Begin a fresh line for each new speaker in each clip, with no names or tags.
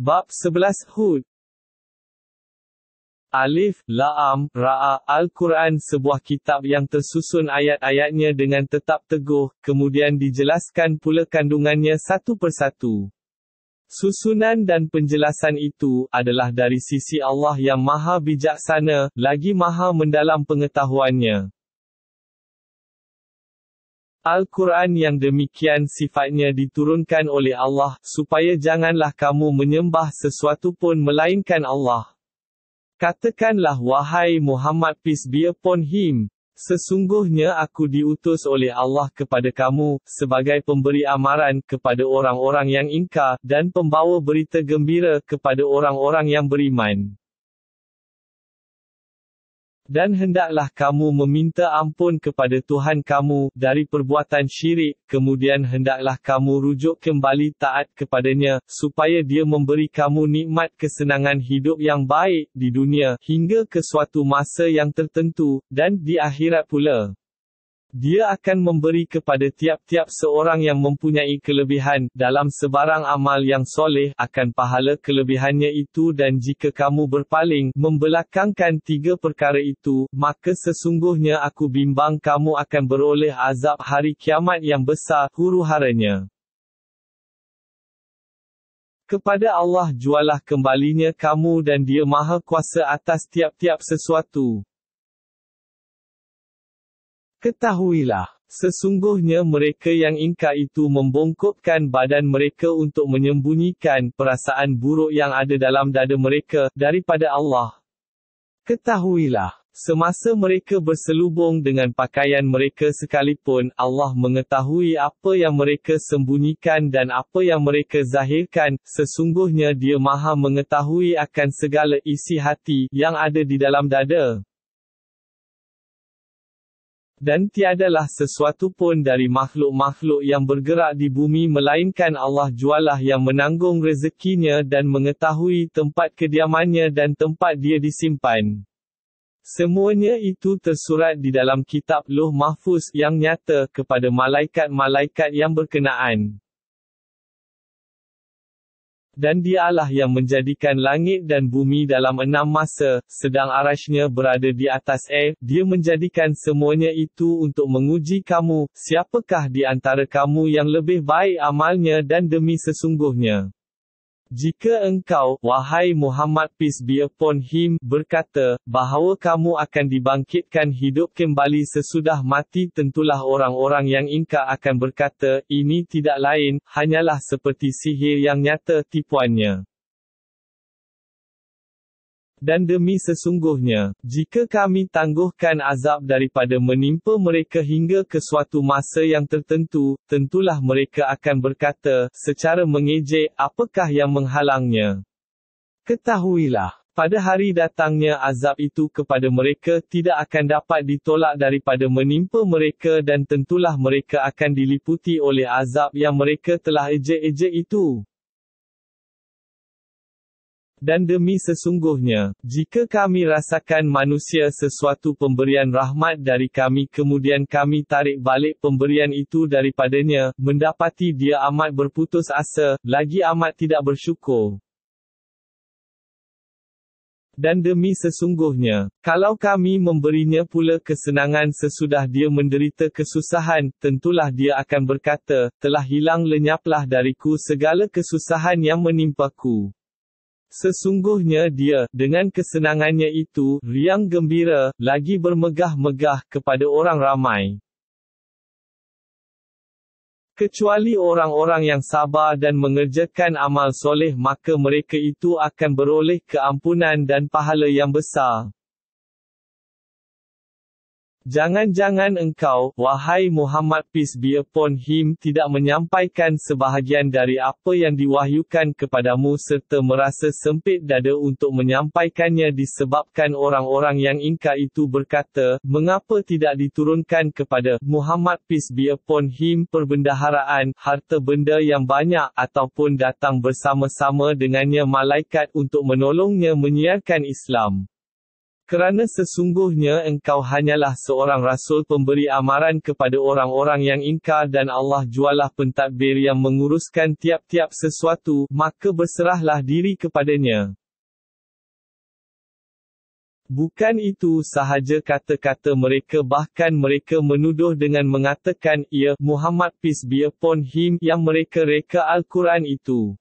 Bab 11 Hud Alif, La'am, Ra'a, Al-Quran sebuah kitab yang tersusun ayat-ayatnya dengan tetap teguh, kemudian dijelaskan pula kandungannya satu persatu. Susunan dan penjelasan itu adalah dari sisi Allah yang maha bijaksana, lagi maha mendalam pengetahuannya. Al-Quran yang demikian sifatnya diturunkan oleh Allah, supaya janganlah kamu menyembah sesuatu pun melainkan Allah. Katakanlah wahai Muhammad peace be upon him, sesungguhnya aku diutus oleh Allah kepada kamu, sebagai pemberi amaran kepada orang-orang yang ingkar, dan pembawa berita gembira kepada orang-orang yang beriman. Dan hendaklah kamu meminta ampun kepada Tuhan kamu, dari perbuatan syirik, kemudian hendaklah kamu rujuk kembali taat kepadanya, supaya dia memberi kamu nikmat kesenangan hidup yang baik, di dunia, hingga ke suatu masa yang tertentu, dan di akhirat pula. Dia akan memberi kepada tiap-tiap seorang yang mempunyai kelebihan, dalam sebarang amal yang soleh, akan pahala kelebihannya itu dan jika kamu berpaling, membelakangkan tiga perkara itu, maka sesungguhnya aku bimbang kamu akan beroleh azab hari kiamat yang besar, huru haranya. Kepada Allah jualah kembalinya kamu dan dia maha kuasa atas tiap-tiap sesuatu. Ketahuilah, sesungguhnya mereka yang ingkar itu membongkokkan badan mereka untuk menyembunyikan perasaan buruk yang ada dalam dada mereka daripada Allah. Ketahuilah, Semasa mereka berselubung dengan pakaian mereka sekalipun, Allah mengetahui apa yang mereka sembunyikan dan apa yang mereka zahirkan. Sesungguhnya Dia Maha mengetahui akan segala isi hati yang ada di dalam dada dan tiadalah sesuatu pun dari makhluk-makhluk yang bergerak di bumi melainkan Allah jualah yang menanggung rezekinya dan mengetahui tempat kediamannya dan tempat dia disimpan. Semuanya itu tersurat di dalam kitab Loh Mahfuz yang nyata kepada malaikat-malaikat yang berkenaan. Dan dialah yang menjadikan langit dan bumi dalam enam masa, sedang arasnya berada di atas air, dia menjadikan semuanya itu untuk menguji kamu, siapakah di antara kamu yang lebih baik amalnya dan demi sesungguhnya. Jika engkau, wahai Muhammad peace be upon him, berkata, bahawa kamu akan dibangkitkan hidup kembali sesudah mati tentulah orang-orang yang ingkar akan berkata, ini tidak lain, hanyalah seperti sihir yang nyata tipuannya dan demi sesungguhnya, jika kami tangguhkan azab daripada menimpa mereka hingga ke suatu masa yang tertentu, tentulah mereka akan berkata, secara mengejek, apakah yang menghalangnya. Ketahuilah. Pada hari datangnya azab itu kepada mereka tidak akan dapat ditolak daripada menimpa mereka dan tentulah mereka akan diliputi oleh azab yang mereka telah ejek-ejek itu dan demi sesungguhnya, jika kami rasakan manusia sesuatu pemberian rahmat dari kami kemudian kami tarik balik pemberian itu daripadanya, mendapati dia amat berputus asa, lagi amat tidak bersyukur. Dan demi sesungguhnya, kalau kami memberinya pula kesenangan sesudah dia menderita kesusahan, tentulah dia akan berkata, telah hilang lenyaplah dariku segala kesusahan yang menimpaku. Sesungguhnya dia, dengan kesenangannya itu, riang gembira, lagi bermegah-megah, kepada orang ramai. Kecuali orang-orang yang sabar dan mengerjakan amal soleh maka mereka itu akan beroleh keampunan dan pahala yang besar. Jangan-jangan engkau, wahai Muhammad peace be upon him, tidak menyampaikan sebahagian dari apa yang diwahyukan kepadamu serta merasa sempit dada untuk menyampaikannya disebabkan orang-orang yang ingkar itu berkata, mengapa tidak diturunkan kepada Muhammad peace be upon him perbendaharaan, harta benda yang banyak ataupun datang bersama-sama dengannya malaikat untuk menolongnya menyiarkan Islam. Kerana sesungguhnya engkau hanyalah seorang rasul pemberi amaran kepada orang-orang yang ingkar dan Allah jualah pentadbir yang menguruskan tiap-tiap sesuatu, maka berserahlah diri kepadanya. Bukan itu sahaja kata-kata mereka bahkan mereka menuduh dengan mengatakan ia, Muhammad peace be upon him, yang mereka reka Al-Quran itu.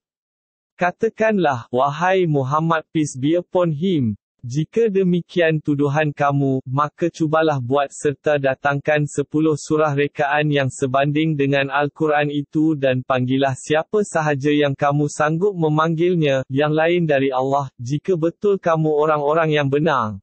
Katakanlah, wahai Muhammad peace be upon him, jika demikian tuduhan kamu, maka cubalah buat serta datangkan sepuluh surah rekaan yang sebanding dengan Al-Quran itu dan panggilah siapa sahaja yang kamu sanggup memanggilnya, yang lain dari Allah, jika betul kamu orang-orang yang benar.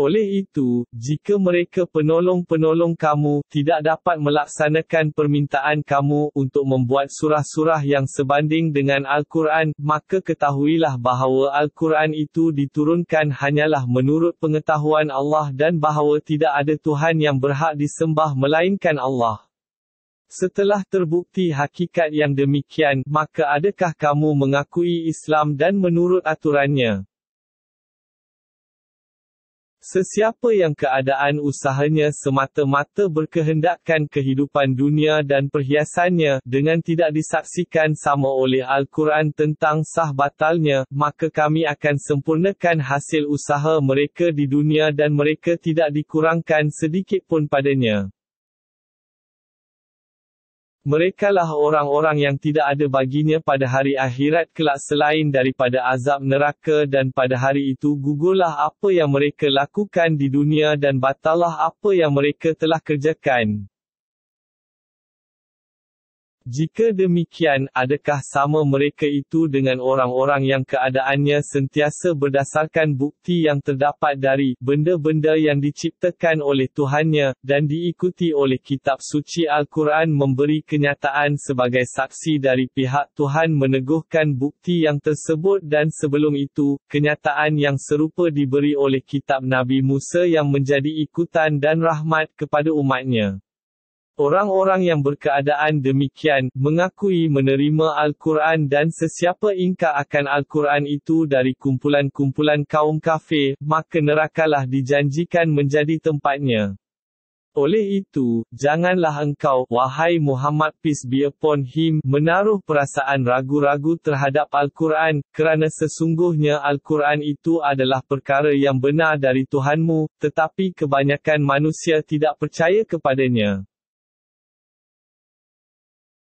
Oleh itu, jika mereka penolong-penolong kamu tidak dapat melaksanakan permintaan kamu untuk membuat surah-surah yang sebanding dengan Al-Quran, maka ketahuilah bahawa Al-Quran itu diturunkan hanyalah menurut pengetahuan Allah dan bahawa tidak ada Tuhan yang berhak disembah melainkan Allah. Setelah terbukti hakikat yang demikian, maka adakah kamu mengakui Islam dan menurut aturannya? Sesiapa yang keadaan usahanya semata-mata berkehendakkan kehidupan dunia dan perhiasannya, dengan tidak disaksikan sama oleh Al-Quran tentang sah batalnya, maka kami akan sempurnakan hasil usaha mereka di dunia dan mereka tidak dikurangkan sedikitpun padanya. Mereka lah orang-orang yang tidak ada baginya pada hari akhirat kelak selain daripada azab neraka dan pada hari itu gugurlah apa yang mereka lakukan di dunia dan batallah apa yang mereka telah kerjakan. Jika demikian, adakah sama mereka itu dengan orang-orang yang keadaannya sentiasa berdasarkan bukti yang terdapat dari benda-benda yang diciptakan oleh Tuhannya dan diikuti oleh kitab suci Al-Quran memberi kenyataan sebagai saksi dari pihak Tuhan meneguhkan bukti yang tersebut dan sebelum itu, kenyataan yang serupa diberi oleh kitab Nabi Musa yang menjadi ikutan dan rahmat kepada umatnya. Orang-orang yang berkeadaan demikian, mengakui menerima Al-Quran dan sesiapa ingkar akan Al-Quran itu dari kumpulan-kumpulan kaum kafir, maka nerakalah dijanjikan menjadi tempatnya. Oleh itu, janganlah engkau, wahai Muhammad peace be upon him, menaruh perasaan ragu-ragu terhadap Al-Quran, kerana sesungguhnya Al-Quran itu adalah perkara yang benar dari Tuhanmu, tetapi kebanyakan manusia tidak percaya kepadanya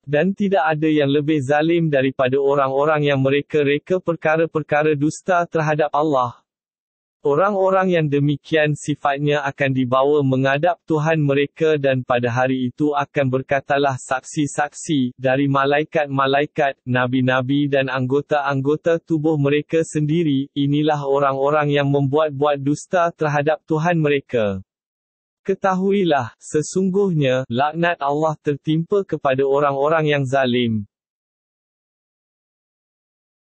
dan tidak ada yang lebih zalim daripada orang-orang yang mereka reka perkara-perkara dusta terhadap Allah. Orang-orang yang demikian sifatnya akan dibawa menghadap Tuhan mereka dan pada hari itu akan berkatalah saksi-saksi, dari malaikat-malaikat, nabi-nabi dan anggota-anggota tubuh mereka sendiri, inilah orang-orang yang membuat-buat dusta terhadap Tuhan mereka. Ketahuilah, sesungguhnya, laknat Allah tertimpa kepada orang-orang yang zalim.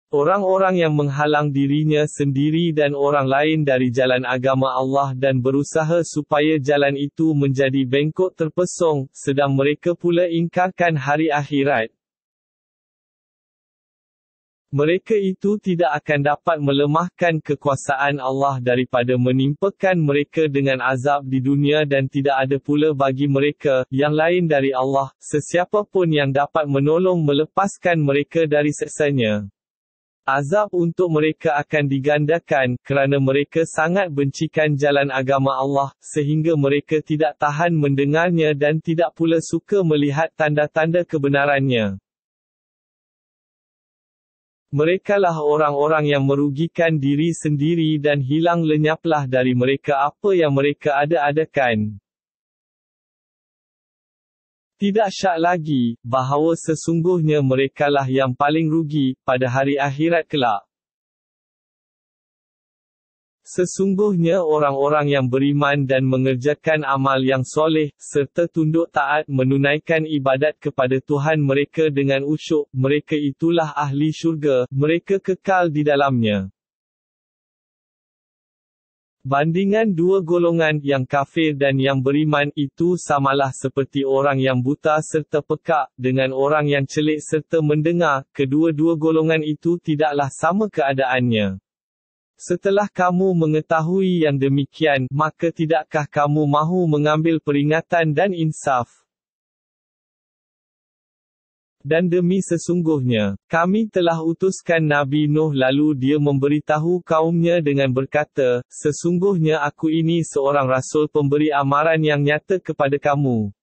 Orang-orang yang menghalang dirinya sendiri dan orang lain dari jalan agama Allah dan berusaha supaya jalan itu menjadi bengkok terpesong, sedang mereka pula ingkarkan hari akhirat. Mereka itu tidak akan dapat melemahkan kekuasaan Allah daripada menimpakan mereka dengan azab di dunia dan tidak ada pula bagi mereka, yang lain dari Allah, sesiapa pun yang dapat menolong melepaskan mereka dari seksanya. Azab untuk mereka akan digandakan, kerana mereka sangat bencikan jalan agama Allah, sehingga mereka tidak tahan mendengarnya dan tidak pula suka melihat tanda-tanda kebenarannya. Merekalah orang-orang yang merugikan diri sendiri dan hilang lenyaplah dari mereka apa yang mereka ada-adakan. Tidak syak lagi, bahawa sesungguhnya merekalah yang paling rugi, pada hari akhirat kelak. Sesungguhnya orang-orang yang beriman dan mengerjakan amal yang soleh, serta tunduk taat menunaikan ibadat kepada Tuhan mereka dengan usyuk, mereka itulah ahli syurga, mereka kekal di dalamnya. Bandingan dua golongan, yang kafir dan yang beriman, itu samalah seperti orang yang buta serta pekak, dengan orang yang celik serta mendengar, kedua-dua golongan itu tidaklah sama keadaannya. Setelah kamu mengetahui yang demikian, maka tidakkah kamu mahu mengambil peringatan dan insaf? Dan demi sesungguhnya, kami telah utuskan Nabi Nuh lalu dia memberitahu kaumnya dengan berkata, Sesungguhnya aku ini seorang rasul pemberi amaran yang nyata kepada kamu.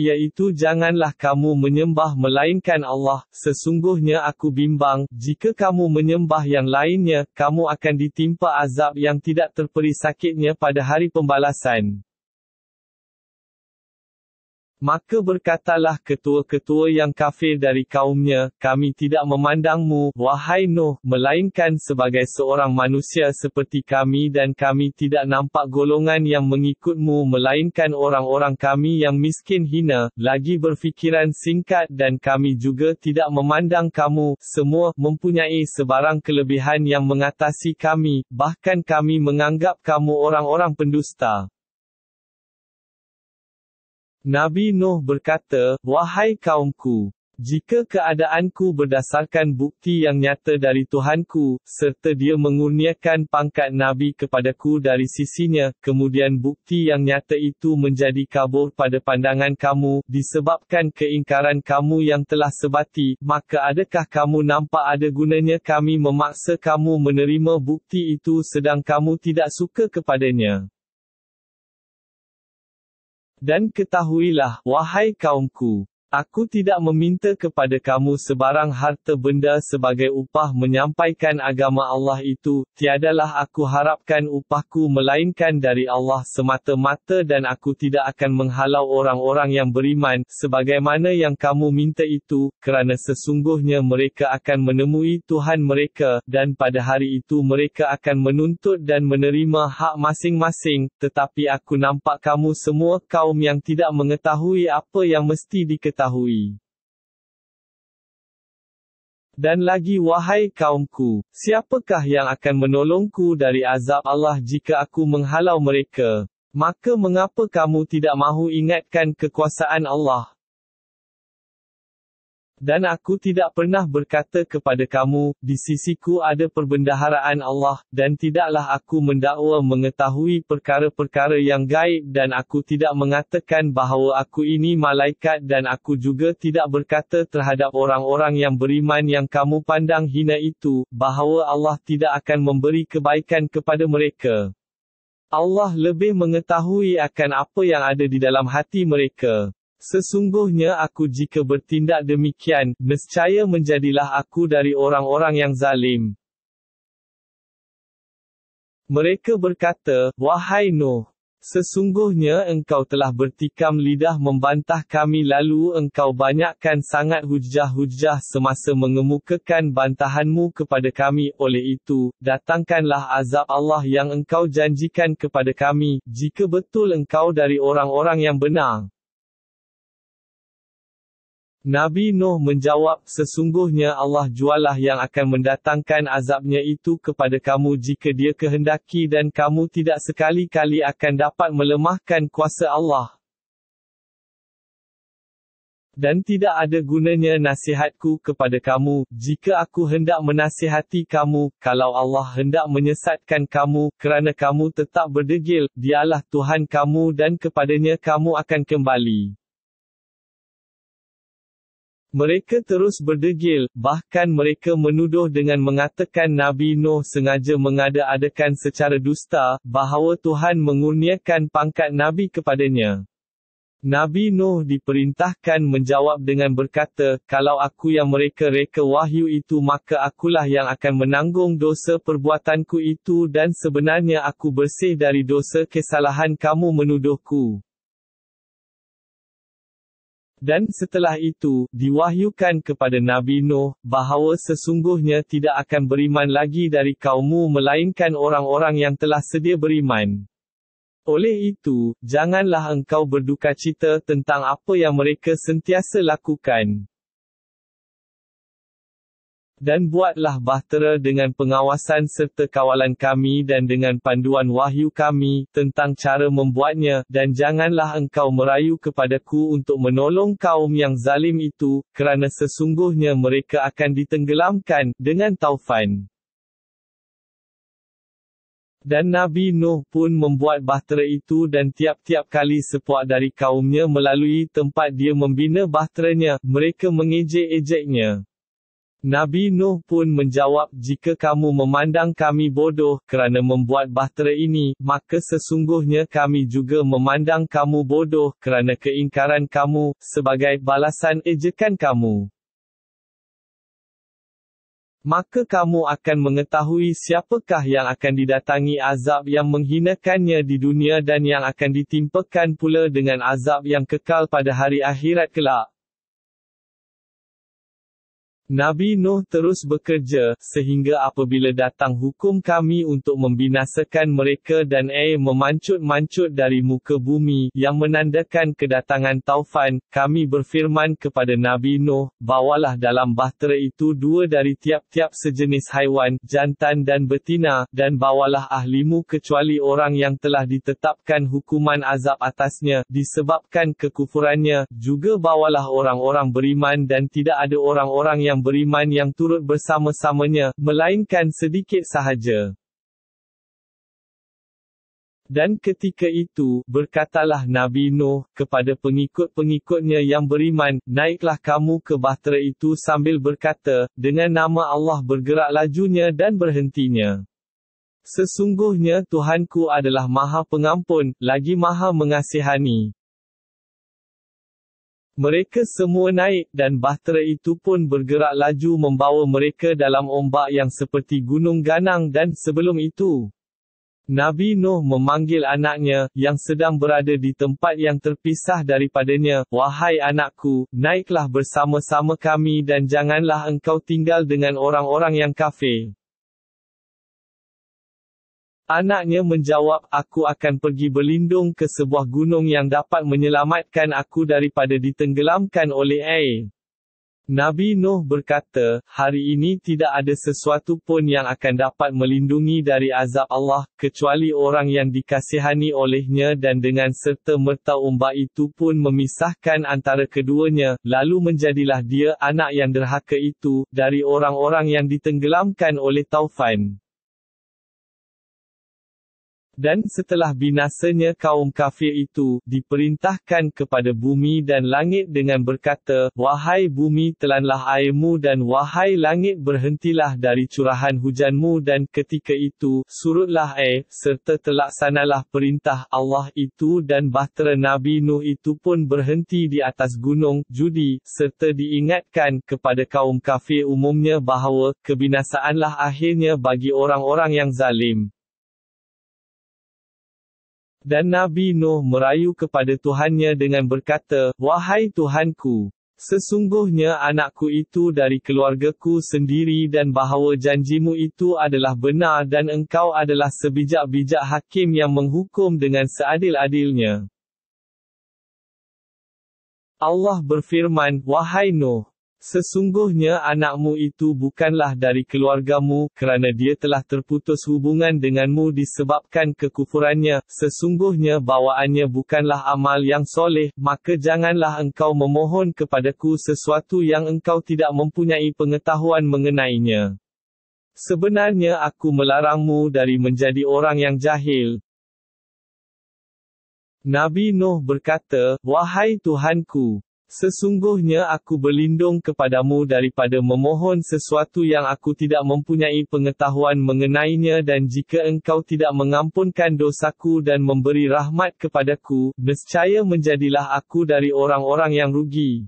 Yaitu janganlah kamu menyembah melainkan Allah, sesungguhnya aku bimbang, jika kamu menyembah yang lainnya, kamu akan ditimpa azab yang tidak terperi sakitnya pada hari pembalasan. Maka berkatalah ketua-ketua yang kafir dari kaumnya, kami tidak memandangmu, wahai Nuh, melainkan sebagai seorang manusia seperti kami dan kami tidak nampak golongan yang mengikutmu melainkan orang-orang kami yang miskin hina, lagi berfikiran singkat dan kami juga tidak memandang kamu, semua, mempunyai sebarang kelebihan yang mengatasi kami, bahkan kami menganggap kamu orang-orang pendusta. Nabi Nuh berkata, Wahai kaumku, jika keadaanku berdasarkan bukti yang nyata dari Tuhanku, serta dia mengurniakan pangkat Nabi kepadaku dari sisinya, kemudian bukti yang nyata itu menjadi kabur pada pandangan kamu, disebabkan keingkaran kamu yang telah sebati, maka adakah kamu nampak ada gunanya kami memaksa kamu menerima bukti itu sedang kamu tidak suka kepadanya? dan ketahuilah, wahai kaumku, Aku tidak meminta kepada kamu sebarang harta benda sebagai upah menyampaikan agama Allah itu, tiadalah aku harapkan upahku melainkan dari Allah semata-mata dan aku tidak akan menghalau orang-orang yang beriman, sebagaimana yang kamu minta itu, kerana sesungguhnya mereka akan menemui Tuhan mereka, dan pada hari itu mereka akan menuntut dan menerima hak masing-masing, tetapi aku nampak kamu semua kaum yang tidak mengetahui apa yang mesti diketahui ketahui. Dan lagi wahai kaumku, siapakah yang akan menolongku dari azab Allah jika aku menghalau mereka? Maka mengapa kamu tidak mahu ingatkan kekuasaan Allah? Dan aku tidak pernah berkata kepada kamu, di sisiku ada perbendaharaan Allah, dan tidaklah aku mendakwa mengetahui perkara-perkara yang gaib dan aku tidak mengatakan bahawa aku ini malaikat dan aku juga tidak berkata terhadap orang-orang yang beriman yang kamu pandang hina itu, bahawa Allah tidak akan memberi kebaikan kepada mereka. Allah lebih mengetahui akan apa yang ada di dalam hati mereka. Sesungguhnya aku jika bertindak demikian, nescaya menjadilah aku dari orang-orang yang zalim. Mereka berkata, Wahai Nuh, sesungguhnya engkau telah bertikam lidah membantah kami lalu engkau banyakkan sangat hujjah-hujjah semasa mengemukakan bantahanmu kepada kami. Oleh itu, datangkanlah azab Allah yang engkau janjikan kepada kami, jika betul engkau dari orang-orang yang benar. Nabi Nuh menjawab, sesungguhnya Allah jualah yang akan mendatangkan azabnya itu kepada kamu jika dia kehendaki dan kamu tidak sekali-kali akan dapat melemahkan kuasa Allah. Dan tidak ada gunanya nasihatku kepada kamu, jika aku hendak menasihati kamu, kalau Allah hendak menyesatkan kamu, kerana kamu tetap berdegil, dialah Tuhan kamu dan kepadanya kamu akan kembali. Mereka terus berdegil, bahkan mereka menuduh dengan mengatakan Nabi Nuh sengaja mengada-adakan secara dusta, bahawa Tuhan mengurniakan pangkat Nabi kepadanya. Nabi Nuh diperintahkan menjawab dengan berkata, kalau aku yang mereka reka wahyu itu maka akulah yang akan menanggung dosa perbuatanku itu dan sebenarnya aku bersih dari dosa kesalahan kamu menuduhku. Dan setelah itu, diwahyukan kepada Nabi Nuh, bahawa sesungguhnya tidak akan beriman lagi dari kaummu melainkan orang-orang yang telah sedia beriman. Oleh itu, janganlah engkau berduka cita tentang apa yang mereka sentiasa lakukan dan buatlah bahtera dengan pengawasan serta kawalan kami dan dengan panduan wahyu kami tentang cara membuatnya dan janganlah engkau merayu kepadaku untuk menolong kaum yang zalim itu kerana sesungguhnya mereka akan ditenggelamkan dengan taufan dan Nabi Nuh pun membuat bahtera itu dan tiap-tiap kali sepuak dari kaumnya melalui tempat dia membina bahteranya, mereka mengejek-ejeknya. Nabi Nuh pun menjawab, jika kamu memandang kami bodoh kerana membuat bahtera ini, maka sesungguhnya kami juga memandang kamu bodoh kerana keingkaran kamu, sebagai balasan ejekan kamu. Maka kamu akan mengetahui siapakah yang akan didatangi azab yang menghinakannya di dunia dan yang akan ditimpakan pula dengan azab yang kekal pada hari akhirat kelak. Nabi Nuh terus bekerja, sehingga apabila datang hukum kami untuk membinasakan mereka dan air eh memancut-mancut dari muka bumi, yang menandakan kedatangan Taufan, kami berfirman kepada Nabi Nuh, bawalah dalam bahtera itu dua dari tiap-tiap sejenis haiwan, jantan dan betina, dan bawalah ahlimu kecuali orang yang telah ditetapkan hukuman azab atasnya, disebabkan kekufurannya, juga bawalah orang-orang beriman dan tidak ada orang-orang yang beriman yang turut bersama-samanya, melainkan sedikit sahaja. Dan ketika itu, berkatalah Nabi Nuh, kepada pengikut-pengikutnya yang beriman, naiklah kamu ke bahtera itu sambil berkata, dengan nama Allah bergerak lajunya dan berhentinya. Sesungguhnya Tuhanku adalah maha pengampun, lagi maha mengasihani. Mereka semua naik dan bahtera itu pun bergerak laju membawa mereka dalam ombak yang seperti gunung ganang dan sebelum itu, Nabi Nuh memanggil anaknya, yang sedang berada di tempat yang terpisah daripadanya, Wahai anakku, naiklah bersama-sama kami dan janganlah engkau tinggal dengan orang-orang yang kafir. Anaknya menjawab, aku akan pergi berlindung ke sebuah gunung yang dapat menyelamatkan aku daripada ditenggelamkan oleh air. Nabi Nuh berkata, hari ini tidak ada sesuatu pun yang akan dapat melindungi dari azab Allah, kecuali orang yang dikasihani olehnya dan dengan serta merta umbak itu pun memisahkan antara keduanya, lalu menjadilah dia anak yang derhaka itu, dari orang-orang yang ditenggelamkan oleh Taufan. Dan setelah binasanya kaum kafir itu, diperintahkan kepada bumi dan langit dengan berkata, Wahai bumi telanlah airmu dan wahai langit berhentilah dari curahan hujanmu dan ketika itu, surutlah air, serta telaksanalah perintah Allah itu dan bahtera Nabi Nuh itu pun berhenti di atas gunung, judi, serta diingatkan kepada kaum kafir umumnya bahawa, kebinasaanlah akhirnya bagi orang-orang yang zalim. Dan Nabi Nuh merayu kepada Tuhannya dengan berkata, Wahai Tuhanku, sesungguhnya anakku itu dari keluargaku sendiri dan bahawa janjimu itu adalah benar dan engkau adalah sebijak-bijak hakim yang menghukum dengan seadil-adilnya. Allah berfirman, Wahai Nuh, Sesungguhnya anakmu itu bukanlah dari keluargamu, kerana dia telah terputus hubungan denganmu disebabkan kekufurannya. Sesungguhnya bawaannya bukanlah amal yang soleh, maka janganlah engkau memohon kepadaku sesuatu yang engkau tidak mempunyai pengetahuan mengenainya. Sebenarnya aku melarangmu dari menjadi orang yang jahil. Nabi Nuh berkata, Wahai Tuhanku, Sesungguhnya aku berlindung kepadamu daripada memohon sesuatu yang aku tidak mempunyai pengetahuan mengenainya dan jika engkau tidak mengampunkan dosaku dan memberi rahmat kepadaku, nescaya menjadilah aku dari orang-orang yang rugi.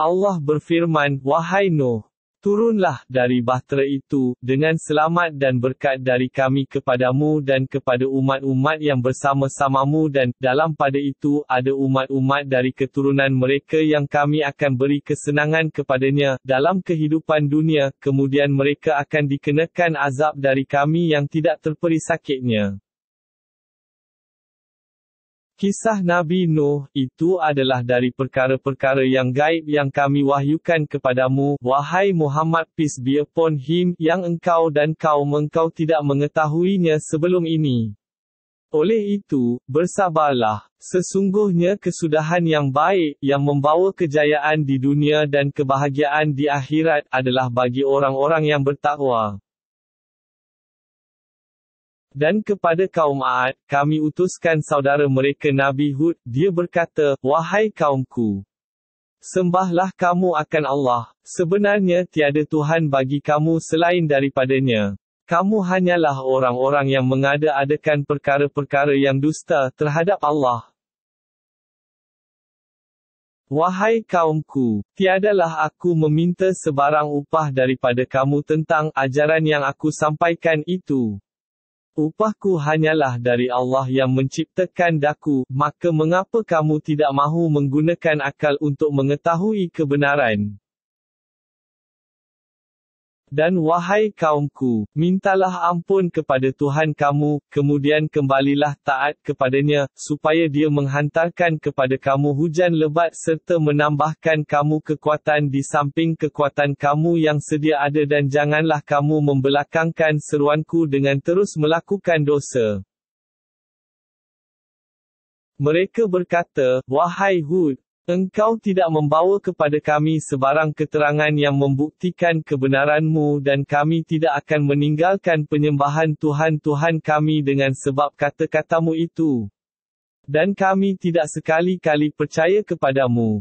Allah berfirman, Wahai Nuh, Turunlah dari bahtera itu, dengan selamat dan berkat dari kami kepadamu dan kepada umat-umat yang bersama-samamu dan, dalam pada itu, ada umat-umat dari keturunan mereka yang kami akan beri kesenangan kepadanya, dalam kehidupan dunia, kemudian mereka akan dikenakan azab dari kami yang tidak terperi sakitnya. Kisah Nabi Nuh, itu adalah dari perkara-perkara yang gaib yang kami wahyukan kepadamu, wahai Muhammad peace be upon him, yang engkau dan kaum engkau tidak mengetahuinya sebelum ini. Oleh itu, bersabarlah, sesungguhnya kesudahan yang baik, yang membawa kejayaan di dunia dan kebahagiaan di akhirat adalah bagi orang-orang yang bertakwa. Dan kepada kaum Aad, kami utuskan saudara mereka Nabi Hud, dia berkata, Wahai kaumku, sembahlah kamu akan Allah, sebenarnya tiada Tuhan bagi kamu selain daripadanya. Kamu hanyalah orang-orang yang mengada-adakan perkara-perkara yang dusta terhadap Allah. Wahai kaumku, tiadalah aku meminta sebarang upah daripada kamu tentang ajaran yang aku sampaikan itu. Upahku hanyalah dari Allah yang menciptakan daku, maka mengapa kamu tidak mahu menggunakan akal untuk mengetahui kebenaran? Dan wahai kaumku, mintalah ampun kepada Tuhan kamu, kemudian kembalilah taat kepadanya, supaya dia menghantarkan kepada kamu hujan lebat serta menambahkan kamu kekuatan di samping kekuatan kamu yang sedia ada dan janganlah kamu membelakangkan seruanku dengan terus melakukan dosa. Mereka berkata, Wahai Hud, Engkau tidak membawa kepada kami sebarang keterangan yang membuktikan kebenaranmu dan kami tidak akan meninggalkan penyembahan Tuhan-Tuhan kami dengan sebab kata-katamu itu. Dan kami tidak sekali-kali percaya kepadamu.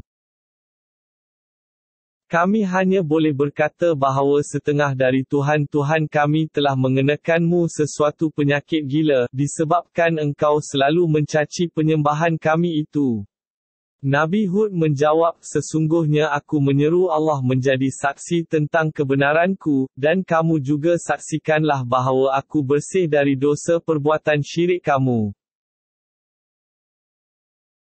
Kami hanya boleh berkata bahawa setengah dari Tuhan-Tuhan kami telah mengenakanmu sesuatu penyakit gila, disebabkan engkau selalu mencaci penyembahan kami itu. Nabi Hud menjawab, sesungguhnya aku menyeru Allah menjadi saksi tentang kebenaranku, dan kamu juga saksikanlah bahawa aku bersih dari dosa perbuatan syirik kamu.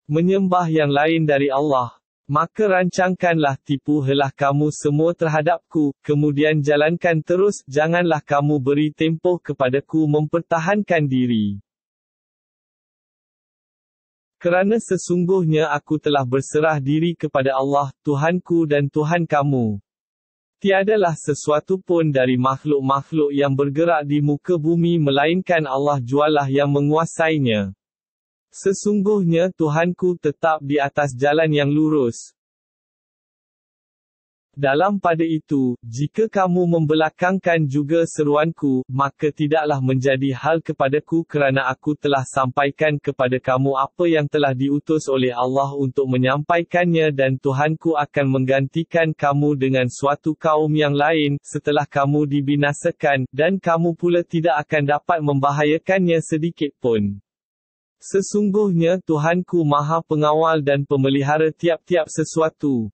Menyembah yang lain dari Allah. Maka rancangkanlah tipu helah kamu semua terhadapku, kemudian jalankan terus, janganlah kamu beri tempoh kepadaku mempertahankan diri. Kerana sesungguhnya aku telah berserah diri kepada Allah, Tuhanku dan Tuhan kamu. Tiadalah sesuatu pun dari makhluk-makhluk yang bergerak di muka bumi melainkan Allah jualah yang menguasainya. Sesungguhnya Tuhanku tetap di atas jalan yang lurus, dalam pada itu, jika kamu membelakangkan juga seruanku, maka tidaklah menjadi hal kepadaku kerana aku telah sampaikan kepada kamu apa yang telah diutus oleh Allah untuk menyampaikannya dan Tuhanku akan menggantikan kamu dengan suatu kaum yang lain setelah kamu dibinasakan dan kamu pula tidak akan dapat membahayakannya sedikit pun. Sesungguhnya Tuhanku maha pengawal dan pemelihara tiap-tiap sesuatu.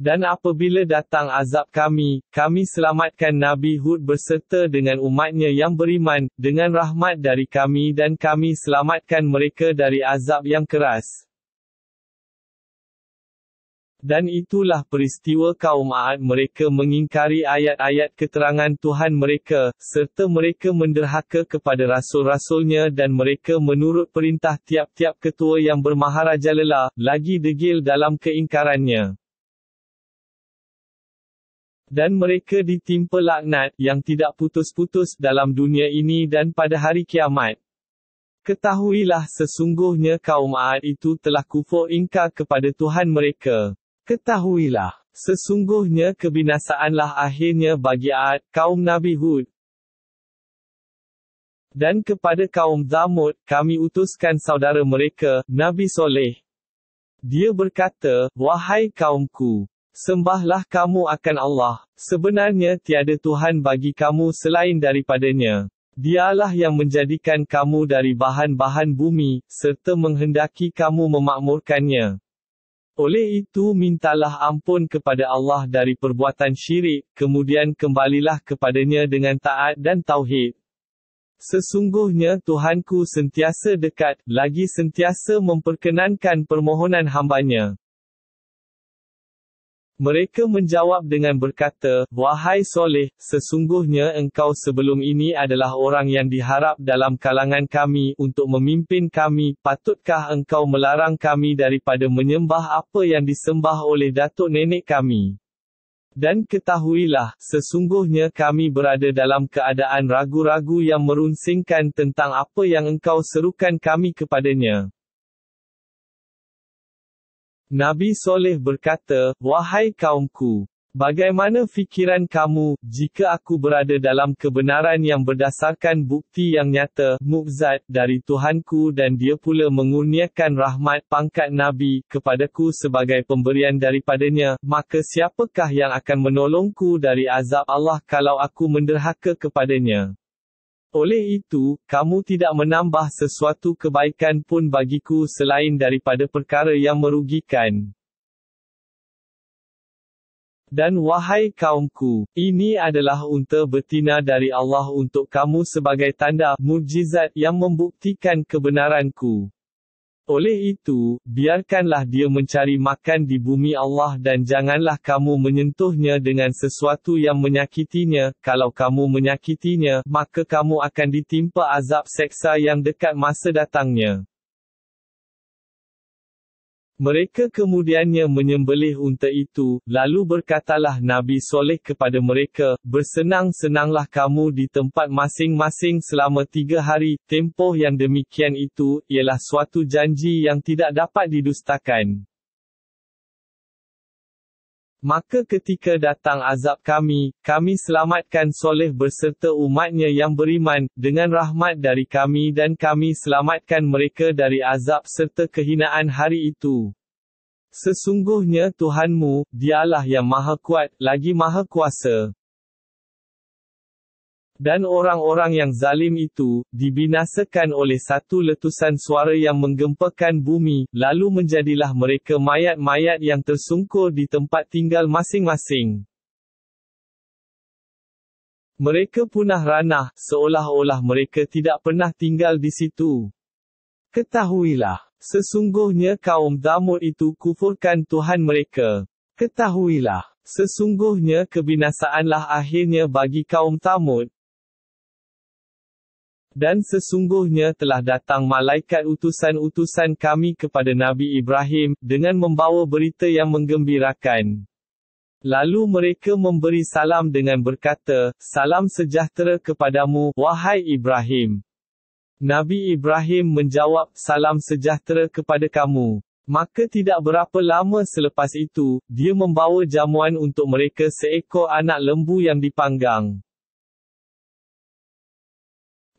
Dan apabila datang azab kami, kami selamatkan Nabi Hud berserta dengan umatnya yang beriman, dengan rahmat dari kami dan kami selamatkan mereka dari azab yang keras. Dan itulah peristiwa kaum Aad mereka mengingkari ayat-ayat keterangan Tuhan mereka, serta mereka menderhaka kepada rasul-rasulnya dan mereka menurut perintah tiap-tiap ketua yang bermaharaja lela, lagi degil dalam keingkarannya dan mereka ditimpa laknat yang tidak putus-putus dalam dunia ini dan pada hari kiamat. Ketahuilah sesungguhnya kaum Aad itu telah kufur ingkar kepada Tuhan mereka. Ketahuilah, sesungguhnya kebinasaanlah akhirnya bagi Aad, kaum Nabi Hud. Dan kepada kaum Zamud, kami utuskan saudara mereka, Nabi Soleh. Dia berkata, Wahai kaumku, Sembahlah kamu akan Allah. Sebenarnya tiada Tuhan bagi kamu selain daripadanya. Dialah yang menjadikan kamu dari bahan-bahan bumi, serta menghendaki kamu memakmurkannya. Oleh itu mintalah ampun kepada Allah dari perbuatan syirik, kemudian kembalilah kepadanya dengan taat dan tauhid. Sesungguhnya Tuhanku sentiasa dekat, lagi sentiasa memperkenankan permohonan hambanya. Mereka menjawab dengan berkata, Wahai Soleh, sesungguhnya engkau sebelum ini adalah orang yang diharap dalam kalangan kami untuk memimpin kami, patutkah engkau melarang kami daripada menyembah apa yang disembah oleh datuk nenek kami? Dan ketahuilah, sesungguhnya kami berada dalam keadaan ragu-ragu yang merunsingkan tentang apa yang engkau serukan kami kepadanya. Nabi Soleh berkata, Wahai kaumku, bagaimana fikiran kamu, jika aku berada dalam kebenaran yang berdasarkan bukti yang nyata, mukzat, dari Tuhanku dan dia pula mengurniakan rahmat, pangkat Nabi, kepadaku sebagai pemberian daripadanya, maka siapakah yang akan menolongku dari azab Allah kalau aku menderhaka kepadanya? Oleh itu, kamu tidak menambah sesuatu kebaikan pun bagiku selain daripada perkara yang merugikan. Dan wahai kaumku, ini adalah unta betina dari Allah untuk kamu sebagai tanda mujizat yang membuktikan kebenaranku. Oleh itu, biarkanlah dia mencari makan di bumi Allah dan janganlah kamu menyentuhnya dengan sesuatu yang menyakitinya. Kalau kamu menyakitinya, maka kamu akan ditimpa azab seksa yang dekat masa datangnya. Mereka kemudiannya menyembelih unta itu, lalu berkatalah Nabi Soleh kepada mereka, bersenang-senanglah kamu di tempat masing-masing selama tiga hari, tempoh yang demikian itu, ialah suatu janji yang tidak dapat didustakan. Maka ketika datang azab kami, kami selamatkan soleh berserta umatnya yang beriman, dengan rahmat dari kami dan kami selamatkan mereka dari azab serta kehinaan hari itu. Sesungguhnya Tuhanmu, dialah yang maha kuat, lagi maha kuasa dan orang-orang yang zalim itu, dibinasakan oleh satu letusan suara yang menggempakan bumi, lalu menjadilah mereka mayat-mayat yang tersungkur di tempat tinggal masing-masing. Mereka punah ranah, seolah-olah mereka tidak pernah tinggal di situ. Ketahuilah, sesungguhnya kaum Damud itu kufurkan Tuhan mereka. Ketahuilah, sesungguhnya kebinasaanlah akhirnya bagi kaum Tamud. Dan sesungguhnya telah datang malaikat utusan-utusan kami kepada Nabi Ibrahim, dengan membawa berita yang menggembirakan. Lalu mereka memberi salam dengan berkata, Salam sejahtera kepadamu, wahai Ibrahim. Nabi Ibrahim menjawab, Salam sejahtera kepada kamu. Maka tidak berapa lama selepas itu, dia membawa jamuan untuk mereka seekor anak lembu yang dipanggang.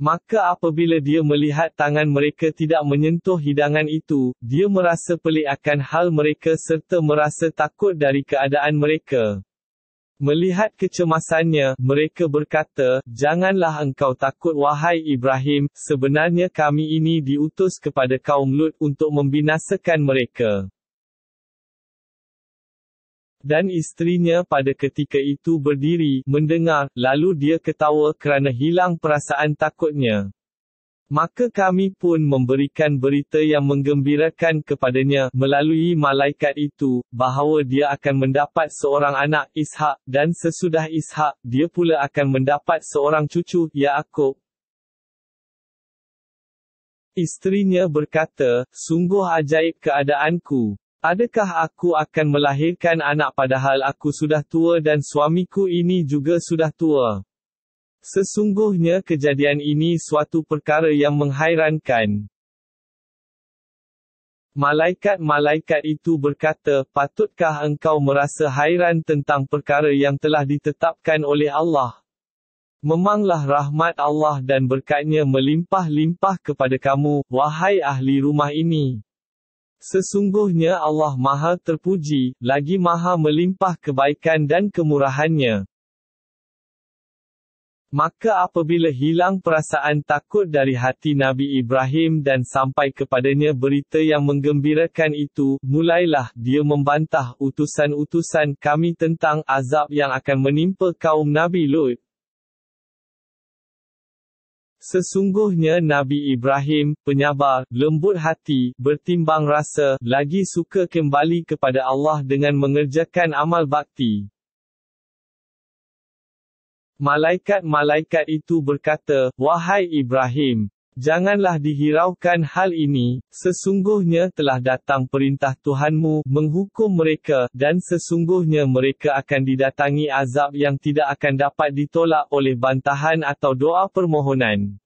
Maka apabila dia melihat tangan mereka tidak menyentuh hidangan itu, dia merasa pelik akan hal mereka serta merasa takut dari keadaan mereka. Melihat kecemasannya, mereka berkata, Janganlah engkau takut wahai Ibrahim, sebenarnya kami ini diutus kepada kaum Lut untuk membinasakan mereka dan istrinya pada ketika itu berdiri, mendengar, lalu dia ketawa kerana hilang perasaan takutnya. Maka kami pun memberikan berita yang menggembirakan kepadanya, melalui malaikat itu, bahawa dia akan mendapat seorang anak, Ishak, dan sesudah Ishak, dia pula akan mendapat seorang cucu, Yaakob. Istrinya berkata, sungguh ajaib keadaanku. Adakah aku akan melahirkan anak padahal aku sudah tua dan suamiku ini juga sudah tua? Sesungguhnya kejadian ini suatu perkara yang menghairankan. Malaikat-malaikat itu berkata, patutkah engkau merasa hairan tentang perkara yang telah ditetapkan oleh Allah? Memanglah rahmat Allah dan berkatnya melimpah-limpah kepada kamu, wahai ahli rumah ini. Sesungguhnya Allah Maha Terpuji, lagi Maha Melimpah Kebaikan dan Kemurahannya. Maka apabila hilang perasaan takut dari hati Nabi Ibrahim dan sampai kepadanya berita yang menggembirakan itu, mulailah dia membantah utusan-utusan kami tentang azab yang akan menimpa kaum Nabi Lut. Sesungguhnya Nabi Ibrahim, penyabar, lembut hati, bertimbang rasa, lagi suka kembali kepada Allah dengan mengerjakan amal bakti. Malaikat-malaikat itu berkata, Wahai Ibrahim, Janganlah dihiraukan hal ini, sesungguhnya telah datang perintah Tuhanmu menghukum mereka, dan sesungguhnya mereka akan didatangi azab yang tidak akan dapat ditolak oleh bantahan atau doa permohonan.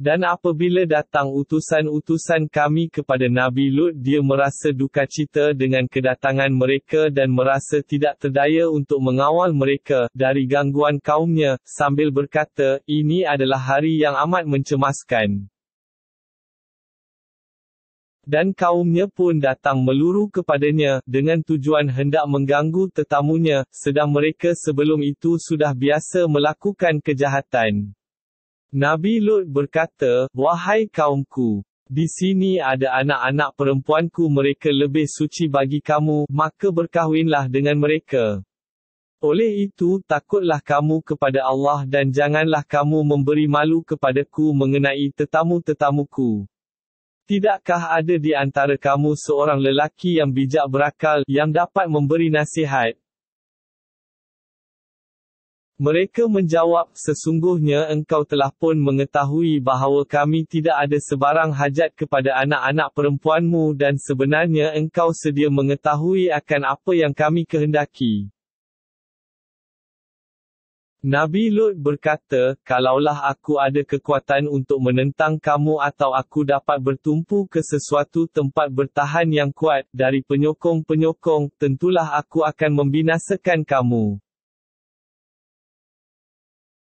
Dan apabila datang utusan-utusan kami kepada Nabi Lut, dia merasa duka cita dengan kedatangan mereka dan merasa tidak terdaya untuk mengawal mereka dari gangguan kaumnya, sambil berkata, ini adalah hari yang amat mencemaskan. Dan kaumnya pun datang meluru kepadanya, dengan tujuan hendak mengganggu tetamunya, sedang mereka sebelum itu sudah biasa melakukan kejahatan. Nabi Lut berkata, Wahai kaumku, di sini ada anak-anak perempuanku mereka lebih suci bagi kamu, maka berkahwinlah dengan mereka. Oleh itu, takutlah kamu kepada Allah dan janganlah kamu memberi malu kepadaku mengenai tetamu-tetamuku. Tidakkah ada di antara kamu seorang lelaki yang bijak berakal, yang dapat memberi nasihat? Mereka menjawab, sesungguhnya engkau telah pun mengetahui bahawa kami tidak ada sebarang hajat kepada anak-anak perempuanmu dan sebenarnya engkau sedia mengetahui akan apa yang kami kehendaki. Nabi Lut berkata, kalaulah aku ada kekuatan untuk menentang kamu atau aku dapat bertumpu ke sesuatu tempat bertahan yang kuat, dari penyokong-penyokong, tentulah aku akan membinasakan kamu.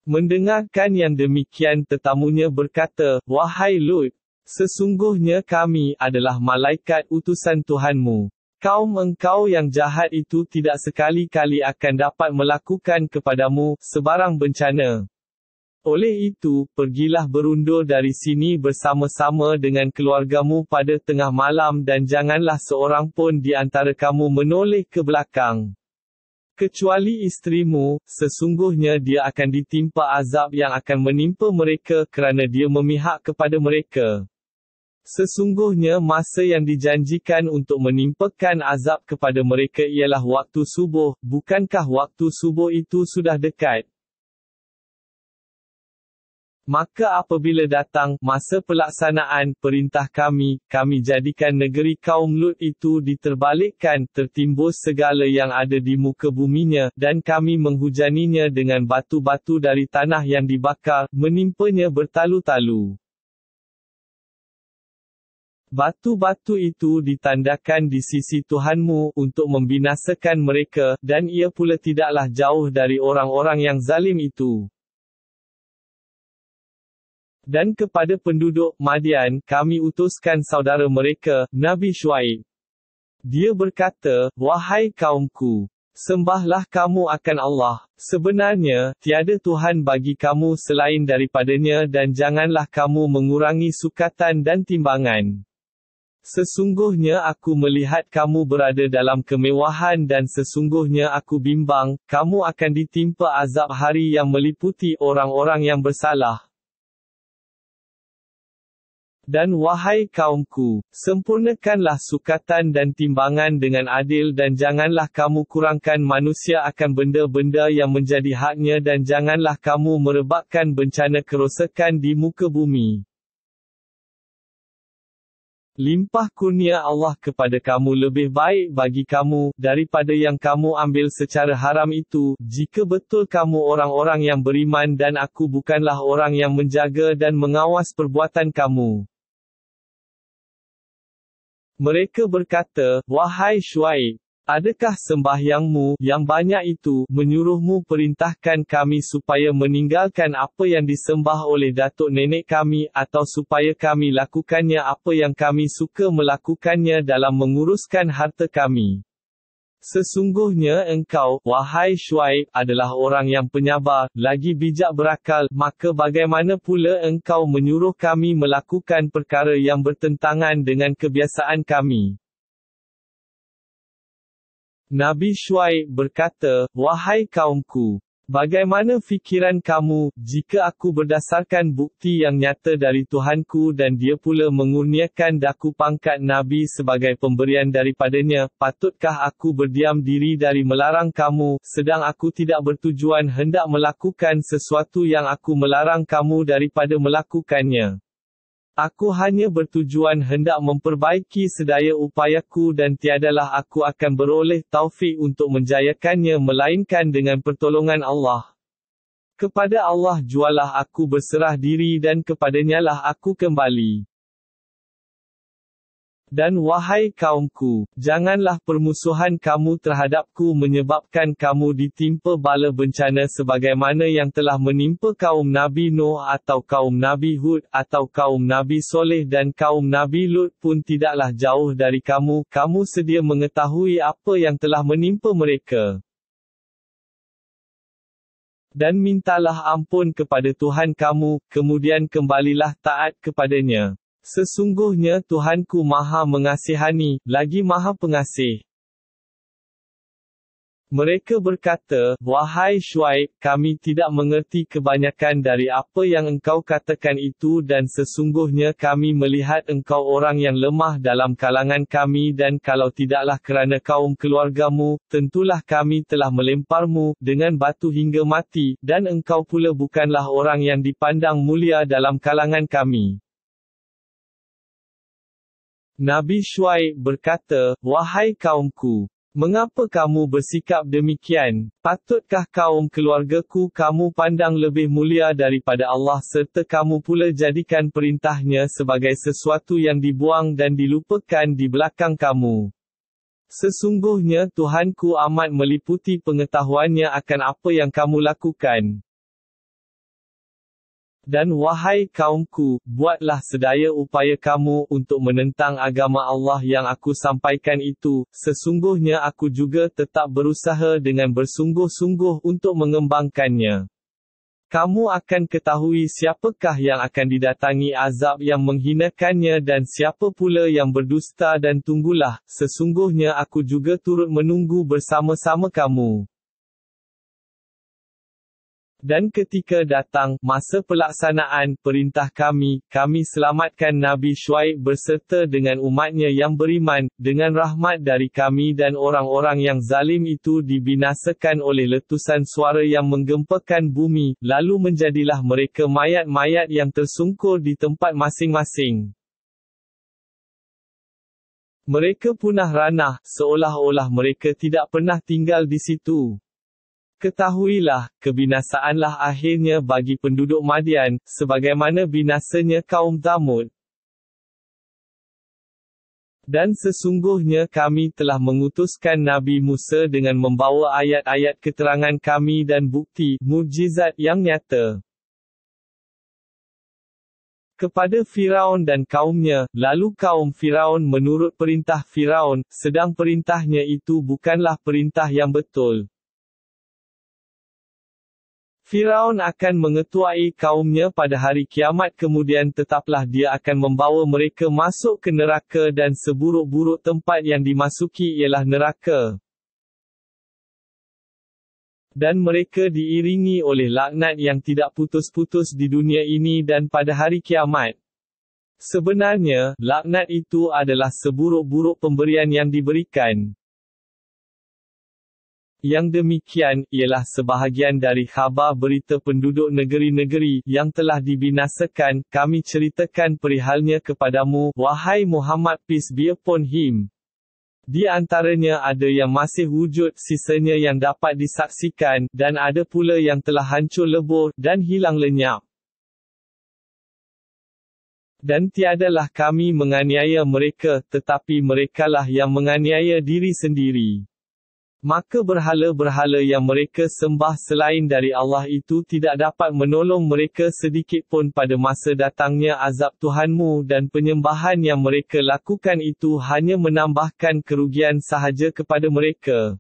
Mendengarkan yang demikian tetamunya berkata, Wahai Lut, sesungguhnya kami adalah malaikat utusan Tuhanmu. Kaum engkau yang jahat itu tidak sekali-kali akan dapat melakukan kepadamu sebarang bencana. Oleh itu, pergilah berundur dari sini bersama-sama dengan keluargamu pada tengah malam dan janganlah seorang pun di antara kamu menoleh ke belakang kecuali isterimu, sesungguhnya dia akan ditimpa azab yang akan menimpa mereka kerana dia memihak kepada mereka. Sesungguhnya masa yang dijanjikan untuk menimpakan azab kepada mereka ialah waktu subuh, bukankah waktu subuh itu sudah dekat? Maka apabila datang masa pelaksanaan perintah kami, kami jadikan negeri kaum Lut itu diterbalikkan, tertimbus segala yang ada di muka buminya, dan kami menghujaninya dengan batu-batu dari tanah yang dibakar, menimpanya bertalu-talu. Batu-batu itu ditandakan di sisi Tuhanmu untuk membinasakan mereka, dan ia pula tidaklah jauh dari orang-orang yang zalim itu dan kepada penduduk Madian, kami utuskan saudara mereka, Nabi Shuaib. Dia berkata, Wahai kaumku, sembahlah kamu akan Allah. Sebenarnya, tiada Tuhan bagi kamu selain daripadanya dan janganlah kamu mengurangi sukatan dan timbangan. Sesungguhnya aku melihat kamu berada dalam kemewahan dan sesungguhnya aku bimbang, kamu akan ditimpa azab hari yang meliputi orang-orang yang bersalah. Dan wahai kaumku, sempurnakanlah sukatan dan timbangan dengan adil dan janganlah kamu kurangkan manusia akan benda-benda yang menjadi haknya dan janganlah kamu merebakkan bencana kerosakan di muka bumi. Limpah kurnia Allah kepada kamu lebih baik bagi kamu, daripada yang kamu ambil secara haram itu, jika betul kamu orang-orang yang beriman dan aku bukanlah orang yang menjaga dan mengawas perbuatan kamu. Mereka berkata, Wahai Shuaib, adakah sembahyangmu yang banyak itu menyuruhmu perintahkan kami supaya meninggalkan apa yang disembah oleh datuk nenek kami atau supaya kami lakukannya apa yang kami suka melakukannya dalam menguruskan harta kami? Sesungguhnya engkau, wahai Shuaib, adalah orang yang penyabar, lagi bijak berakal, maka bagaimana pula engkau menyuruh kami melakukan perkara yang bertentangan dengan kebiasaan kami? Nabi Shuaib berkata, Wahai kaumku, Bagaimana fikiran kamu, jika aku berdasarkan bukti yang nyata dari Tuhanku dan dia pula mengurniakan daku pangkat Nabi sebagai pemberian daripadanya, patutkah aku berdiam diri dari melarang kamu, sedang aku tidak bertujuan hendak melakukan sesuatu yang aku melarang kamu daripada melakukannya? Aku hanya bertujuan hendak memperbaiki sedaya upayaku dan tiadalah aku akan beroleh taufik untuk menjayakannya melainkan dengan pertolongan Allah. Kepada Allah jualah aku berserah diri dan kepadanyalah aku kembali. Dan wahai kaumku, janganlah permusuhan kamu terhadapku menyebabkan kamu ditimpa bala bencana sebagaimana yang telah menimpa kaum Nabi Nuh atau kaum Nabi Hud atau kaum Nabi Soleh dan kaum Nabi Lut pun tidaklah jauh dari kamu, kamu sedia mengetahui apa yang telah menimpa mereka. Dan mintalah ampun kepada Tuhan kamu, kemudian kembalilah taat kepadanya. Sesungguhnya Tuhanku maha mengasihani, lagi maha pengasih. Mereka berkata, Wahai Shuaib, kami tidak mengerti kebanyakan dari apa yang engkau katakan itu dan sesungguhnya kami melihat engkau orang yang lemah dalam kalangan kami dan kalau tidaklah kerana kaum keluargamu, tentulah kami telah melemparmu dengan batu hingga mati, dan engkau pula bukanlah orang yang dipandang mulia dalam kalangan kami. Nabi Shuaib berkata, Wahai kaumku, mengapa kamu bersikap demikian? Patutkah kaum keluargaku kamu pandang lebih mulia daripada Allah serta kamu pula jadikan perintahnya sebagai sesuatu yang dibuang dan dilupakan di belakang kamu? Sesungguhnya Tuhanku amat meliputi pengetahuannya akan apa yang kamu lakukan. Dan wahai kaumku, buatlah sedaya upaya kamu untuk menentang agama Allah yang aku sampaikan itu. Sesungguhnya aku juga tetap berusaha dengan bersungguh-sungguh untuk mengembangkannya. Kamu akan ketahui siapakah yang akan didatangi azab yang menghinakannya dan siapa pula yang berdusta dan tunggulah, sesungguhnya aku juga turut menunggu bersama-sama kamu. Dan ketika datang, masa pelaksanaan, perintah kami, kami selamatkan Nabi Shuaib berserta dengan umatnya yang beriman, dengan rahmat dari kami dan orang-orang yang zalim itu dibinasakan oleh letusan suara yang menggempakan bumi, lalu menjadilah mereka mayat-mayat yang tersungkur di tempat masing-masing. Mereka punah ranah, seolah-olah mereka tidak pernah tinggal di situ. Ketahuilah, kebinasaanlah akhirnya bagi penduduk Madian, sebagaimana binasanya kaum Tamud. Dan sesungguhnya kami telah mengutuskan Nabi Musa dengan membawa ayat-ayat keterangan kami dan bukti, mujizat yang nyata. Kepada Firaun dan kaumnya, lalu kaum Firaun menurut perintah Firaun, sedang perintahnya itu bukanlah perintah yang betul. Firaun akan mengetuai kaumnya pada hari kiamat kemudian tetaplah dia akan membawa mereka masuk ke neraka dan seburuk-buruk tempat yang dimasuki ialah neraka. Dan mereka diiringi oleh laknat yang tidak putus-putus di dunia ini dan pada hari kiamat. Sebenarnya, laknat itu adalah seburuk-buruk pemberian yang diberikan. Yang demikian, ialah sebahagian dari khabar berita penduduk negeri-negeri, yang telah dibinasakan, kami ceritakan perihalnya kepadamu, wahai Muhammad Peace Be Upon Him. Di antaranya ada yang masih wujud, sisanya yang dapat disaksikan, dan ada pula yang telah hancur lebur, dan hilang lenyap. Dan tiadalah kami menganiaya mereka, tetapi merekalah yang menganiaya diri sendiri. Maka berhala-berhala yang mereka sembah selain dari Allah itu tidak dapat menolong mereka sedikitpun pada masa datangnya azab Tuhanmu dan penyembahan yang mereka lakukan itu hanya menambahkan kerugian sahaja kepada mereka.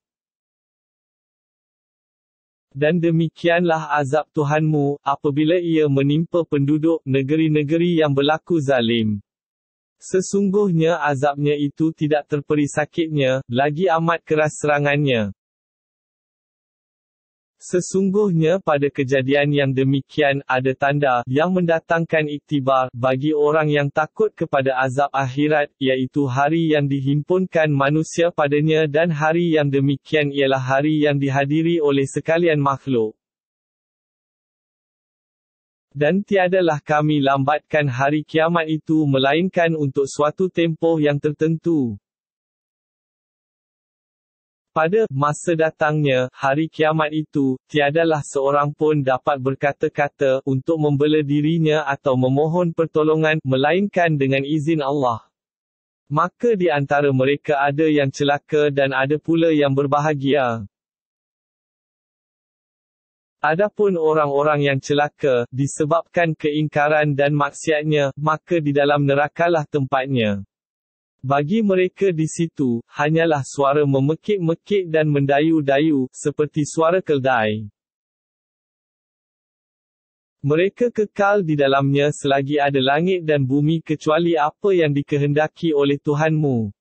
Dan demikianlah azab Tuhanmu, apabila ia menimpa penduduk negeri-negeri yang berlaku zalim. Sesungguhnya azabnya itu tidak terperi sakitnya, lagi amat keras serangannya. Sesungguhnya pada kejadian yang demikian, ada tanda, yang mendatangkan iktibar, bagi orang yang takut kepada azab akhirat, iaitu hari yang dihimpunkan manusia padanya dan hari yang demikian ialah hari yang dihadiri oleh sekalian makhluk dan tiadalah kami lambatkan hari kiamat itu melainkan untuk suatu tempoh yang tertentu. Pada masa datangnya, hari kiamat itu, tiadalah seorang pun dapat berkata-kata untuk membela dirinya atau memohon pertolongan, melainkan dengan izin Allah. Maka di antara mereka ada yang celaka dan ada pula yang berbahagia. Adapun orang-orang yang celaka, disebabkan keingkaran dan maksiatnya, maka di dalam nerakalah tempatnya. Bagi mereka di situ, hanyalah suara memekik-mekik dan mendayu-dayu, seperti suara keldai. Mereka kekal di dalamnya selagi ada langit dan bumi kecuali apa yang dikehendaki oleh Tuhanmu.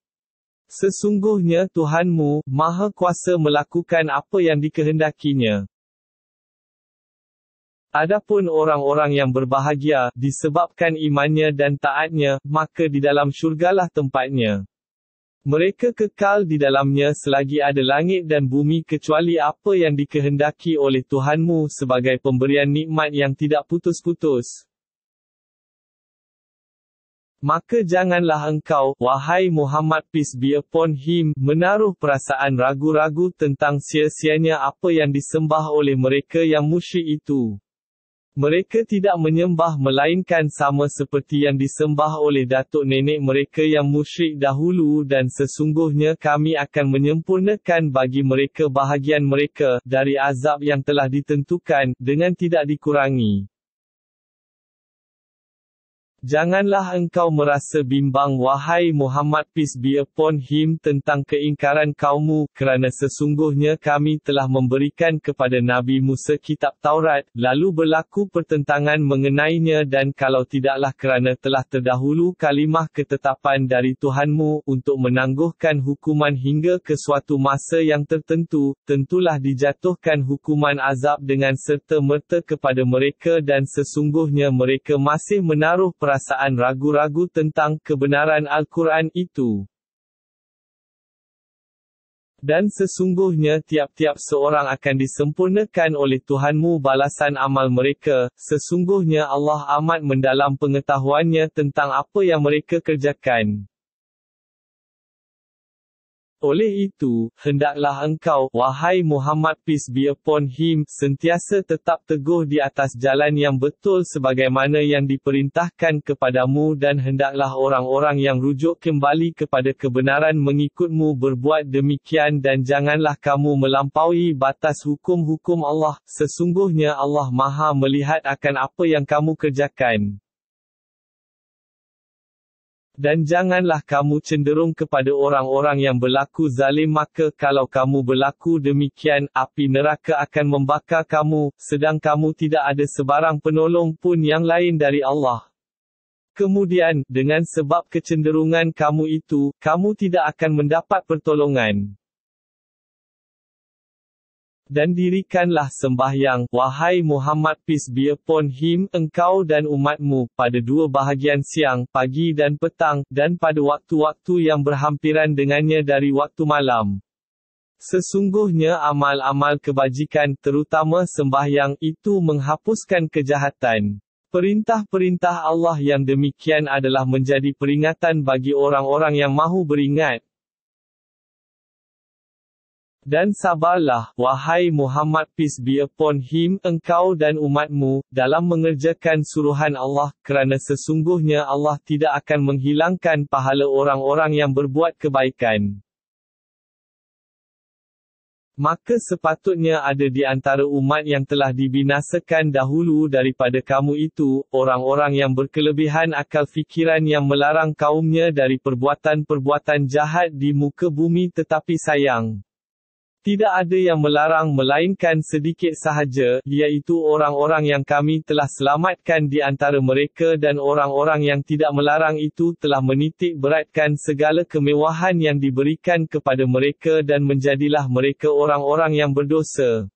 Sesungguhnya Tuhanmu, Maha Kuasa melakukan apa yang dikehendakinya. Adapun orang-orang yang berbahagia, disebabkan imannya dan taatnya, maka di dalam syurgalah tempatnya. Mereka kekal di dalamnya selagi ada langit dan bumi kecuali apa yang dikehendaki oleh Tuhanmu sebagai pemberian nikmat yang tidak putus-putus. Maka janganlah engkau, wahai Muhammad peace be upon him, menaruh perasaan ragu-ragu tentang sia-sianya apa yang disembah oleh mereka yang musyrik itu. Mereka tidak menyembah melainkan sama seperti yang disembah oleh datuk nenek mereka yang musyrik dahulu dan sesungguhnya kami akan menyempurnakan bagi mereka bahagian mereka dari azab yang telah ditentukan dengan tidak dikurangi. Janganlah engkau merasa bimbang wahai Muhammad peace be upon him tentang keingkaran kaummu kerana sesungguhnya kami telah memberikan kepada Nabi Musa kitab Taurat lalu berlaku pertentangan mengenainya dan kalau tidaklah kerana telah terdahulu kalimah ketetapan dari Tuhanmu untuk menangguhkan hukuman hingga ke suatu masa yang tertentu tentulah dijatuhkan hukuman azab dengan serta merta kepada mereka dan sesungguhnya mereka masih menaruh perasaan perasaan ragu-ragu tentang kebenaran Al-Quran itu. Dan sesungguhnya tiap-tiap seorang akan disempurnakan oleh Tuhanmu balasan amal mereka, sesungguhnya Allah amat mendalam pengetahuannya tentang apa yang mereka kerjakan. Oleh itu, hendaklah engkau, wahai Muhammad peace be upon him, sentiasa tetap teguh di atas jalan yang betul sebagaimana yang diperintahkan kepadamu dan hendaklah orang-orang yang rujuk kembali kepada kebenaran mengikutmu berbuat demikian dan janganlah kamu melampaui batas hukum-hukum Allah, sesungguhnya Allah maha melihat akan apa yang kamu kerjakan. Dan janganlah kamu cenderung kepada orang-orang yang berlaku zalim maka kalau kamu berlaku demikian, api neraka akan membakar kamu, sedang kamu tidak ada sebarang penolong pun yang lain dari Allah. Kemudian, dengan sebab kecenderungan kamu itu, kamu tidak akan mendapat pertolongan dan dirikanlah sembahyang, wahai Muhammad peace be upon him, engkau dan umatmu, pada dua bahagian siang, pagi dan petang, dan pada waktu-waktu yang berhampiran dengannya dari waktu malam. Sesungguhnya amal-amal kebajikan, terutama sembahyang, itu menghapuskan kejahatan. Perintah-perintah Allah yang demikian adalah menjadi peringatan bagi orang-orang yang mahu beringat. Dan sabarlah, wahai Muhammad peace be upon him, engkau dan umatmu, dalam mengerjakan suruhan Allah, kerana sesungguhnya Allah tidak akan menghilangkan pahala orang-orang yang berbuat kebaikan. Maka sepatutnya ada di antara umat yang telah dibinasakan dahulu daripada kamu itu, orang-orang yang berkelebihan akal fikiran yang melarang kaumnya dari perbuatan-perbuatan jahat di muka bumi tetapi sayang tidak ada yang melarang melainkan sedikit sahaja, iaitu orang-orang yang kami telah selamatkan di antara mereka dan orang-orang yang tidak melarang itu telah menitik beratkan segala kemewahan yang diberikan kepada mereka dan menjadilah mereka orang-orang yang berdosa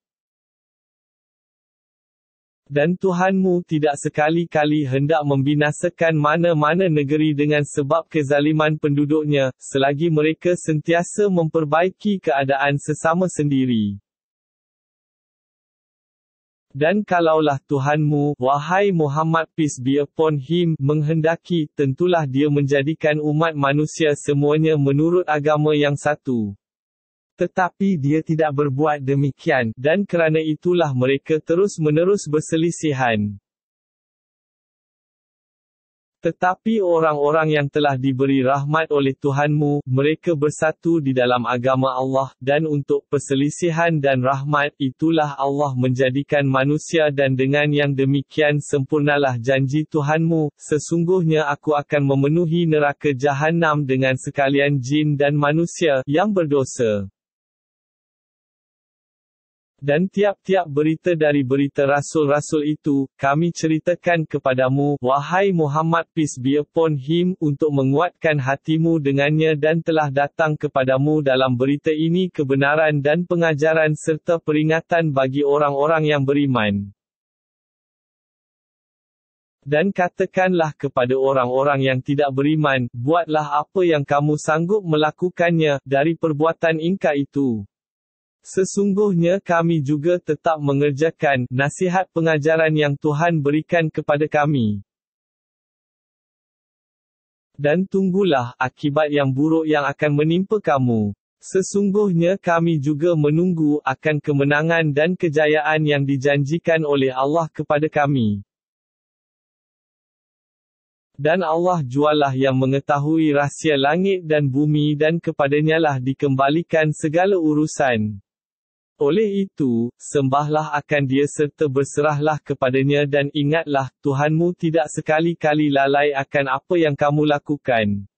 dan Tuhanmu tidak sekali-kali hendak membinasakan mana-mana negeri dengan sebab kezaliman penduduknya, selagi mereka sentiasa memperbaiki keadaan sesama sendiri. Dan kalaulah Tuhanmu, wahai Muhammad peace be upon him, menghendaki, tentulah dia menjadikan umat manusia semuanya menurut agama yang satu tetapi dia tidak berbuat demikian, dan kerana itulah mereka terus-menerus berselisihan. Tetapi orang-orang yang telah diberi rahmat oleh Tuhanmu, mereka bersatu di dalam agama Allah, dan untuk perselisihan dan rahmat, itulah Allah menjadikan manusia dan dengan yang demikian sempurnalah janji Tuhanmu, sesungguhnya aku akan memenuhi neraka jahanam dengan sekalian jin dan manusia, yang berdosa dan tiap-tiap berita dari berita rasul-rasul itu, kami ceritakan kepadamu, wahai Muhammad peace be upon him, untuk menguatkan hatimu dengannya dan telah datang kepadamu dalam berita ini kebenaran dan pengajaran serta peringatan bagi orang-orang yang beriman. Dan katakanlah kepada orang-orang yang tidak beriman, buatlah apa yang kamu sanggup melakukannya, dari perbuatan ingkar itu. Sesungguhnya kami juga tetap mengerjakan nasihat pengajaran yang Tuhan berikan kepada kami. Dan tunggulah akibat yang buruk yang akan menimpa kamu. Sesungguhnya kami juga menunggu akan kemenangan dan kejayaan yang dijanjikan oleh Allah kepada kami. Dan Allah jualah yang mengetahui rahsia langit dan bumi dan kepadanya lah dikembalikan segala urusan. Oleh itu, sembahlah akan dia serta berserahlah kepadanya dan ingatlah, Tuhanmu tidak sekali-kali lalai akan apa yang kamu lakukan.